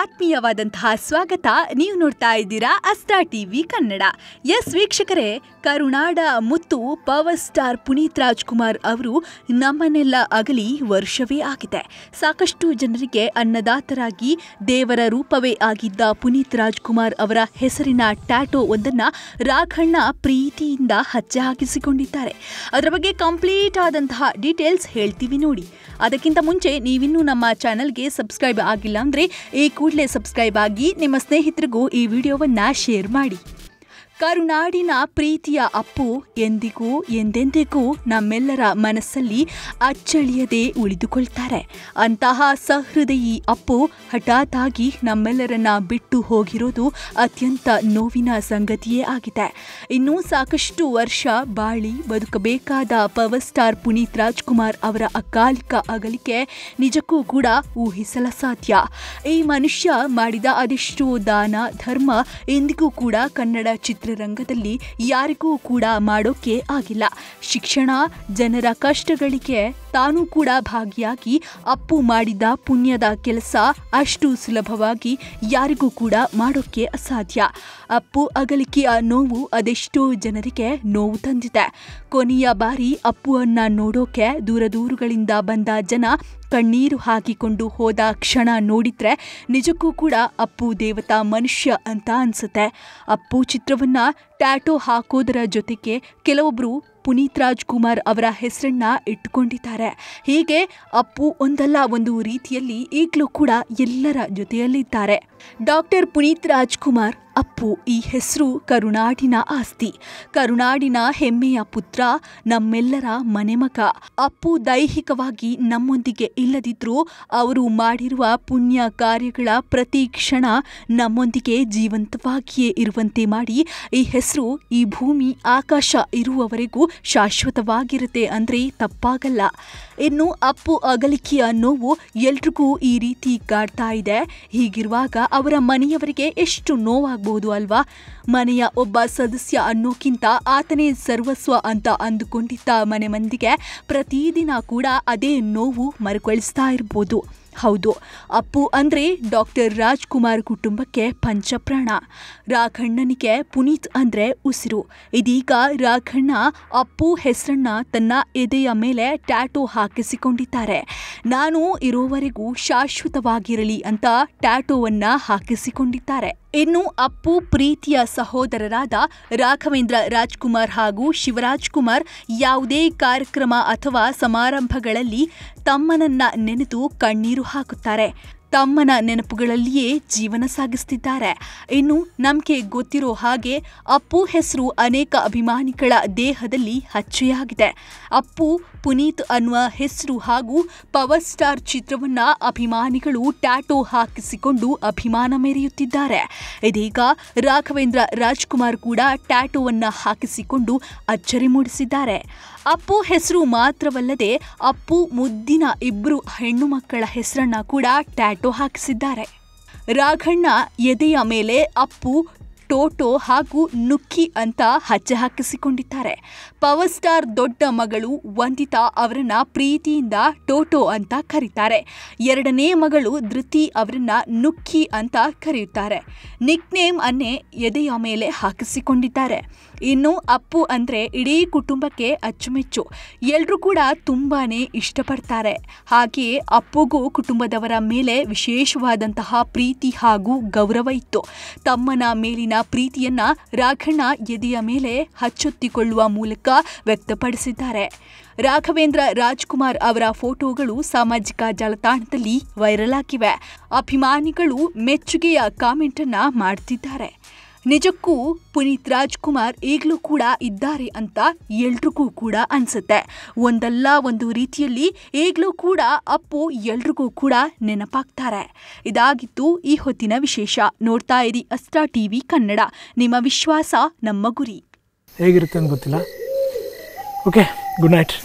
ಆತ್ಮೀಯವಾದಂತಹ ಸ್ವಾಗತ ನೀವು ನೋಡ್ತಾ ಇದ್ದೀರಾ ಅಸ್ತಾ ಟಿವಿ ಕನ್ನಡ ಎಸ್ ವೀಕ್ಷಕರೇ ಕರುನಾಡ ಮುತ್ತು ಪವರ್ ಸ್ಟಾರ್ ಪುನೀತ್ ರಾಜ್ಕುಮಾರ್ ಅವರು ನಮ್ಮನ್ನೆಲ್ಲ ಅಗಲಿ ವರ್ಷವೇ ಆಗಿದೆ ಸಾಕಷ್ಟು ಜನರಿಗೆ ಅನ್ನದಾತರಾಗಿ ದೇವರ ರೂಪವೇ ಆಗಿದ್ದ ಪುನೀತ್ ರಾಜ್ಕುಮಾರ್ ಅವರ ಹೆಸರಿನ ಟ್ಯಾಟೋ ಒಂದನ್ನು ರಾಘಣ್ಣ ಪ್ರೀತಿಯಿಂದ ಹಚ್ಚೆ ಹಾಕಿಸಿಕೊಂಡಿದ್ದಾರೆ ಅದರ ಬಗ್ಗೆ ಕಂಪ್ಲೀಟ್ ಆದಂತಹ ಡೀಟೇಲ್ಸ್ ಹೇಳ್ತೀವಿ ನೋಡಿ ಅದಕ್ಕಿಂತ ಮುಂಚೆ ನೀವಿನ್ನೂ ನಮ್ಮ ಚಾನಲ್ಗೆ ಸಬ್ಸ್ಕ್ರೈಬ್ ಆಗಿಲ್ಲ ಅಂದರೆ ಈ ಕೂಡಲೇ ಸಬ್ಸ್ಕ್ರೈಬ್ ಆಗಿ ನಿಮ್ಮ ಸ್ನೇಹಿತರಿಗೂ ಈ ವಿಡಿಯೋವನ್ನ ಶೇರ್ ಮಾಡಿ ಕರುನಾಡಿನ ಪ್ರೀತಿಯ ಅಪ್ಪು ಎಂದಿಗೂ ಎಂದೆಂದಿಗೂ ನಮ್ಮೆಲ್ಲರ ಮನಸ್ಸಲ್ಲಿ ಅಚ್ಚಳಿಯದೆ ಉಳಿದುಕೊಳ್ತಾರೆ ಅಂತಹ ಸಹೃದಯಿ ಅಪ್ಪು ಹಠಾತ್ ಆಗಿ ನಮ್ಮೆಲ್ಲರನ್ನ ಬಿಟ್ಟು ಹೋಗಿರೋದು ಅತ್ಯಂತ ನೋವಿನ ಸಂಗತಿಯೇ ಆಗಿದೆ ಇನ್ನೂ ಸಾಕಷ್ಟು ವರ್ಷ ಬಾಳಿ ಬದುಕಬೇಕಾದ ಪವರ್ ಸ್ಟಾರ್ ಪುನೀತ್ ರಾಜ್ಕುಮಾರ್ ಅವರ ಅಕಾಲಿಕ ಅಗಲಿಕೆ ನಿಜಕ್ಕೂ ಕೂಡ ಊಹಿಸಲ ಸಾಧ್ಯ ಈ ಮನುಷ್ಯ ಮಾಡಿದ ಅದೆಷ್ಟೋ ದಾನ ಧರ್ಮ ಎಂದಿಗೂ ಕೂಡ ಕನ್ನಡ ಚಿತ್ರ ರಂಗದಲ್ಲಿ ಯಾರಿಗೂ ಕೂಡ ಮಾಡೋಕ್ಕೆ ಆಗಿಲ್ಲ ಶಿಕ್ಷಣ ಜನರ ಕಷ್ಟಗಳಿಗೆ ತಾನೂ ಕೂಡ ಭಾಗಿಯಾಗಿ ಅಪ್ಪು ಮಾಡಿದ ಪುಣ್ಯದ ಕೆಲಸ ಅಷ್ಟು ಸುಲಭವಾಗಿ ಯಾರಿಗೂ ಕೂಡ ಮಾಡೋಕ್ಕೆ ಅಸಾಧ್ಯ ಅಪ್ಪು ಅಗಲಿಕೆಯ ನೋವು ಅದೆಷ್ಟೋ ಜನರಿಗೆ ನೋವು ತಂದಿದೆ ಕೊನೆಯ ಬಾರಿ ಅಪ್ಪುವನ್ನು ನೋಡೋಕೆ ದೂರ ದೂರುಗಳಿಂದ ಬಂದ ಜನ ಕಣ್ಣೀರು ಹಾಕಿಕೊಂಡು ಹೋದ ಕ್ಷಣ ನೋಡಿದರೆ ನಿಜಕ್ಕೂ ಕೂಡ ಅಪ್ಪು ದೇವತಾ ಮನುಷ್ಯ ಅಂತ ಅನಿಸುತ್ತೆ ಅಪ್ಪು ಚಿತ್ರವನ್ನು ಟ್ಯಾಟೋ ಹಾಕೋದರ ಜೊತೆಗೆ ಕೆಲವೊಬ್ಬರು ಪುನೀತ್ ರಾಜ್ಕುಮಾರ್ ಅವರ ಹೆಸರನ್ನ ಇಟ್ಕೊಂಡಿದ್ದಾರೆ ಹೀಗೆ ಅಪ್ಪು ಒಂದಲ್ಲ ಒಂದು ರೀತಿಯಲ್ಲಿ ಈಗಲೂ ಕೂಡ ಎಲ್ಲರ ಜೊತೆಯಲ್ಲಿದ್ದಾರೆ ಡಾಕ್ಟರ್ ಪುನೀತ್ ರಾಜ್ಕುಮಾರ್ ಅಪ್ಪು ಈ ಹೆಸರು ಕರುನಾಡಿನ ಆಸ್ತಿ ಕರುನಾಡಿನ ಹೆಮ್ಮೆಯ ಪುತ್ರ ನಮ್ಮೆಲ್ಲರ ಮನೆಮಗ ಅಪ್ಪು ದೈಹಿಕವಾಗಿ ನಮ್ಮೊಂದಿಗೆ ಇಲ್ಲದಿದ್ರೂ ಅವರು ಮಾಡಿರುವ ಪುಣ್ಯ ಕಾರ್ಯಗಳ ಪ್ರತಿ ಕ್ಷಣ ನಮ್ಮೊಂದಿಗೆ ಜೀವಂತವಾಗಿಯೇ ಇರುವಂತೆ ಮಾಡಿ ಈ ಹೆಸರು ಹೆಸರು ಈ ಭೂಮಿ ಆಕಾಶ ಇರುವವರೆಗೂ ಶಾಶ್ವತವಾಗಿರುತ್ತೆ ಅಂದರೆ ತಪ್ಪಾಗಲ್ಲ ಇನ್ನು ಅಪ್ಪು ಅಗಲಿಕೆಯ ನೋವು ಎಲ್ರಿಗೂ ಈ ರೀತಿ ಕಾಡ್ತಾ ಇದೆ ಹೀಗಿರುವಾಗ ಅವರ ಮನೆಯವರಿಗೆ ಎಷ್ಟು ನೋವಾಗಬಹುದು ಅಲ್ವಾ ಮನೆಯ ಒಬ್ಬ ಸದಸ್ಯ ಅನ್ನೋಕ್ಕಿಂತ ಆತನೇ ಸರ್ವಸ್ವ ಅಂತ ಅಂದುಕೊಂಡಿದ್ದ ಮನೆ ಮಂದಿಗೆ ಪ್ರತಿದಿನ ಕೂಡ ಅದೇ ನೋವು ಮರುಕಳಿಸ್ತಾ ಇರ್ಬೋದು ಹೌದು ಅಪ್ಪು ಅಂದರೆ ಡಾಕ್ಟರ್ ರಾಜ್ಕುಮಾರ್ ಕುಟುಂಬಕ್ಕೆ ಪಂಚಪ್ರಾಣ ರಾಘಣ್ಣನಿಗೆ ಪುನೀತ್ ಅಂದರೆ ಉಸಿರು ಇದೀಗ ರಾಘಣ್ಣ ಅಪ್ಪು ಹೆಸರನ್ನ ತನ್ನ ಎದೆಯ ಮೇಲೆ ಟ್ಯಾಟೋ ಹಾಕಿಸಿಕೊಂಡಿದ್ದಾರೆ ನಾನು ಇರೋವರೆಗೂ ಶಾಶ್ವತವಾಗಿರಲಿ ಅಂತ ಟ್ಯಾಟೋವನ್ನು ಹಾಕಿಸಿಕೊಂಡಿದ್ದಾರೆ ಇನ್ನು ಅಪ್ಪು ಪ್ರೀತಿಯ ಸಹೋದರರಾದ ರಾಘವೇಂದ್ರ ರಾಜ್ಕುಮಾರ್ ಹಾಗೂ ಶಿವರಾಜ್ ಕುಮಾರ್ ಯಾವುದೇ ಕಾರ್ಯಕ್ರಮ ಅಥವಾ ಸಮಾರಂಭಗಳಲ್ಲಿ ತಮ್ಮನನ್ನ ನೆನೆದು ಕಣ್ಣೀರು ಹಾಕುತ್ತಾರೆ ತಮ್ಮನ ನೆನಪುಗಳಲ್ಲಿಯೇ ಜೀವನ ಸಾಗಿಸ್ತಿದ್ದಾರೆ ಇನ್ನು ನಮಗೆ ಗೊತ್ತಿರೋ ಹಾಗೆ ಅಪ್ಪು ಹೆಸರು ಅನೇಕ ಅಭಿಮಾನಿಗಳ ದೇಹದಲ್ಲಿ ಹಚ್ಚೆಯಾಗಿದೆ ಅಪ್ಪು ಪುನೀತ್ ಅನ್ನುವ ಹೆಸರು ಹಾಗೂ ಪವರ್ ಸ್ಟಾರ್ ಚಿತ್ರವನ್ನ ಅಭಿಮಾನಿಗಳು ಟ್ಯಾಟೋ ಹಾಕಿಸಿಕೊಂಡು ಅಭಿಮಾನ ಮೆರೆಯುತ್ತಿದ್ದಾರೆ ಇದೀಗ ರಾಘವೇಂದ್ರ ರಾಜ್ಕುಮಾರ್ ಕೂಡ ಟ್ಯಾಟೋವನ್ನ ಹಾಕಿಸಿಕೊಂಡು ಅಚ್ಚರಿ ಮೂಡಿಸಿದ್ದಾರೆ ಅಪ್ಪು ಹೆಸರು ಮಾತ್ರವಲ್ಲದೆ ಅಪ್ಪು ಮುದ್ದಿನ ಇಬ್ಬರು ಹೆಣ್ಣು ಮಕ್ಕಳ ಹೆಸರನ್ನ ಕೂಡ ಟ್ಯಾಟೋ ಹಾಕಿಸಿದ್ದಾರೆ ರಾಘಣ್ಣ ಎದೆಯ ಮೇಲೆ ಅಪ್ಪು ಟೋಟೋ ಹಾಗೂ ನುಕ್ಕಿ ಅಂತ ಹಚ್ಚ ಹಾಕಿಸಿಕೊಂಡಿದ್ದಾರೆ ಪವರ್ ಸ್ಟಾರ್ ದೊಡ್ಡ ಮಗಳು ವಂದಿತಾ ಅವರನ್ನ ಪ್ರೀತಿಯಿಂದ ಟೋಟೋ ಅಂತ ಕರೀತಾರೆ ಎರಡನೇ ಮಗಳು ಧೃತಿ ಅವರನ್ನ ನುಕ್ಕಿ ಅಂತ ಕರೆಯುತ್ತಾರೆ ನಿಕ್ ನೇಮ್ ಅನ್ನೇ ಎದೆಯ ಮೇಲೆ ಹಾಕಿಸಿಕೊಂಡಿದ್ದಾರೆ ಇನ್ನು ಅಪ್ಪು ಅಂದರೆ ಇಡೀ ಕುಟುಂಬಕ್ಕೆ ಅಚ್ಚುಮೆಚ್ಚು ಎಲ್ಲರೂ ಕೂಡ ತುಂಬಾ ಇಷ್ಟಪಡ್ತಾರೆ ಹಾಗೆಯೇ ಅಪ್ಪುಗೂ ಕುಟುಂಬದವರ ಮೇಲೆ ವಿಶೇಷವಾದಂತಹ ಪ್ರೀತಿ ಹಾಗೂ ಗೌರವ ಇತ್ತು ತಮ್ಮನ ಮೇಲಿನ ಪ್ರೀತಿಯನ್ನ ರಾಘಣ್ಣ ಎದೆಯ ಮೇಲೆ ಹಚ್ಚೊತ್ತಿಕೊಳ್ಳುವ ಮೂಲಕ ವ್ಯಕ್ತಪಡಿಸಿದ್ದಾರೆ ರಾಘವೇಂದ್ರ ರಾಜ್ಕುಮಾರ್ ಅವರ ಫೋಟೋಗಳು ಸಾಮಾಜಿಕ ಜಾಲತಾಣದಲ್ಲಿ ವೈರಲ್ ಆಗಿವೆ ಅಭಿಮಾನಿಗಳು ಮೆಚ್ಚುಗೆಯ ಕಾಮೆಂಟ್ ಅನ್ನ ಮಾಡುತ್ತಿದ್ದಾರೆ ನಿಜಕ್ಕೂ ಪುನೀತ್ ರಾಜ್ಕುಮಾರ್ ಈಗಲೂ ಕೂಡ ಇದ್ದಾರೆ ಅಂತ ಎಲ್ರಿಗೂ ಕೂಡ ಅನಿಸುತ್ತೆ ಒಂದಲ್ಲ ಒಂದು ರೀತಿಯಲ್ಲಿ ಈಗಲೂ ಕೂಡ ಅಪ್ಪು ಎಲ್ರಿಗೂ ಕೂಡ ನೆನಪಾಗ್ತಾರೆ ಇದಾಗಿತ್ತು ಈ ಹೊತ್ತಿನ ವಿಶೇಷ ನೋಡ್ತಾ ಇರಿ ಅಸ್ತ್ರಾ ಟಿ ವಿ ಕನ್ನಡ ನಿಮ್ಮ ವಿಶ್ವಾಸ ನಮ್ಮ ಗುರಿ ಹೇಗಿರುತ್ತೆ ಅಂತ ಗೊತ್ತಿಲ್ಲ ಓಕೆ ಗುಡ್ ನೈಟ್